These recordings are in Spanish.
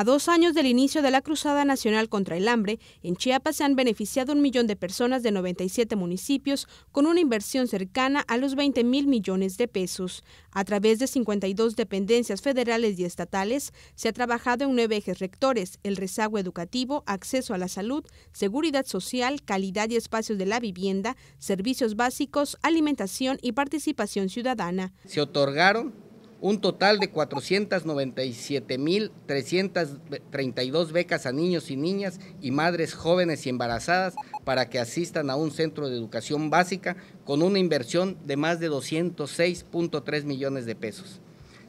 A dos años del inicio de la Cruzada Nacional contra el Hambre, en Chiapas se han beneficiado un millón de personas de 97 municipios con una inversión cercana a los 20 mil millones de pesos. A través de 52 dependencias federales y estatales, se ha trabajado en nueve ejes rectores, el rezago educativo, acceso a la salud, seguridad social, calidad y espacios de la vivienda, servicios básicos, alimentación y participación ciudadana. Se otorgaron un total de 497.332 becas a niños y niñas y madres jóvenes y embarazadas para que asistan a un centro de educación básica con una inversión de más de 206.3 millones de pesos.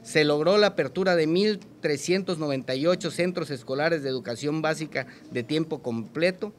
Se logró la apertura de 1.398 centros escolares de educación básica de tiempo completo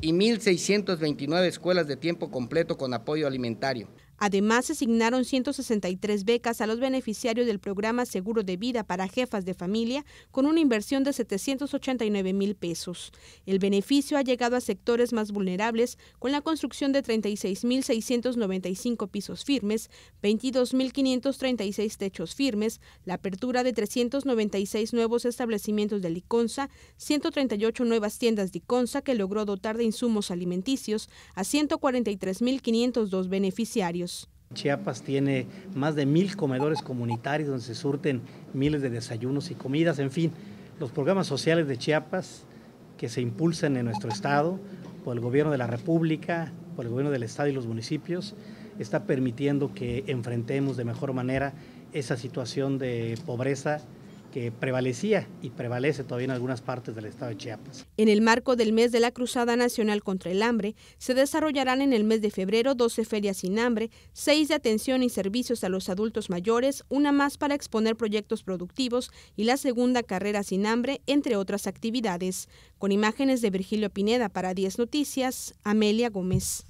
y 1.629 escuelas de tiempo completo con apoyo alimentario. Además, se asignaron 163 becas a los beneficiarios del programa Seguro de Vida para Jefas de Familia con una inversión de 789 mil pesos. El beneficio ha llegado a sectores más vulnerables con la construcción de 36.695 pisos firmes, 22.536 techos firmes, la apertura de 396 nuevos establecimientos de Liconza, 138 nuevas tiendas de Liconza que logró dotar de insumos alimenticios a 143.502 beneficiarios. Chiapas tiene más de mil comedores comunitarios donde se surten miles de desayunos y comidas, en fin, los programas sociales de Chiapas que se impulsan en nuestro estado por el gobierno de la República, por el gobierno del estado y los municipios, está permitiendo que enfrentemos de mejor manera esa situación de pobreza que prevalecía y prevalece todavía en algunas partes del estado de Chiapas. En el marco del mes de la Cruzada Nacional contra el Hambre, se desarrollarán en el mes de febrero 12 ferias sin hambre, 6 de atención y servicios a los adultos mayores, una más para exponer proyectos productivos y la segunda carrera sin hambre, entre otras actividades. Con imágenes de Virgilio Pineda para 10 Noticias, Amelia Gómez.